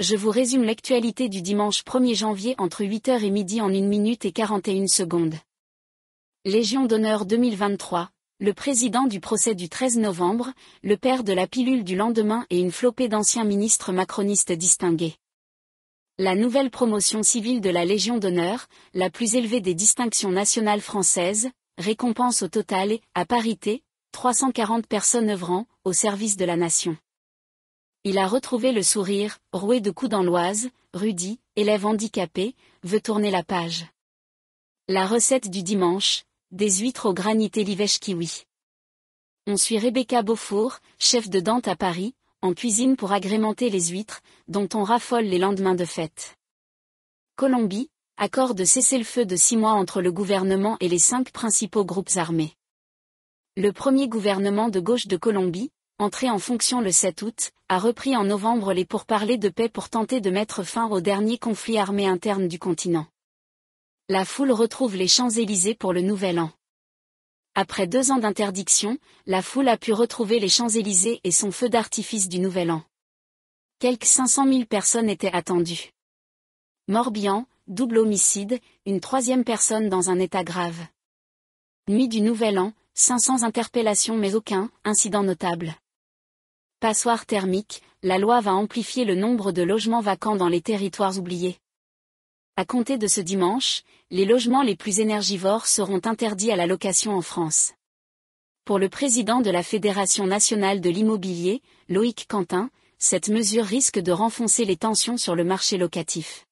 je vous résume l'actualité du dimanche 1er janvier entre 8h et midi en 1 minute et 41 secondes. Légion d'honneur 2023, le président du procès du 13 novembre, le père de la pilule du lendemain et une flopée d'anciens ministres macronistes distingués. La nouvelle promotion civile de la Légion d'honneur, la plus élevée des distinctions nationales françaises, récompense au total et, à parité, 340 personnes œuvrant, au service de la nation. Il a retrouvé le sourire, roué de coups dans l'Oise, Rudy, élève handicapé, veut tourner la page. La recette du dimanche, des huîtres au granit et l'ivèche kiwi. On suit Rebecca Beaufour, chef de Dante à Paris, en cuisine pour agrémenter les huîtres, dont on raffole les lendemains de fête. Colombie, accord de cessez-le-feu de six mois entre le gouvernement et les cinq principaux groupes armés. Le premier gouvernement de gauche de Colombie, entré en fonction le 7 août, a repris en novembre les pourparlers de paix pour tenter de mettre fin au dernier conflit armé interne du continent. La foule retrouve les Champs-Élysées pour le Nouvel An. Après deux ans d'interdiction, la foule a pu retrouver les Champs-Élysées et son feu d'artifice du Nouvel An. Quelques 500 000 personnes étaient attendues. Morbihan, double homicide, une troisième personne dans un état grave. Nuit du Nouvel An, 500 interpellations mais aucun incident notable. Passoire thermique, la loi va amplifier le nombre de logements vacants dans les territoires oubliés. À compter de ce dimanche, les logements les plus énergivores seront interdits à la location en France. Pour le président de la Fédération nationale de l'immobilier, Loïc Quentin, cette mesure risque de renfoncer les tensions sur le marché locatif.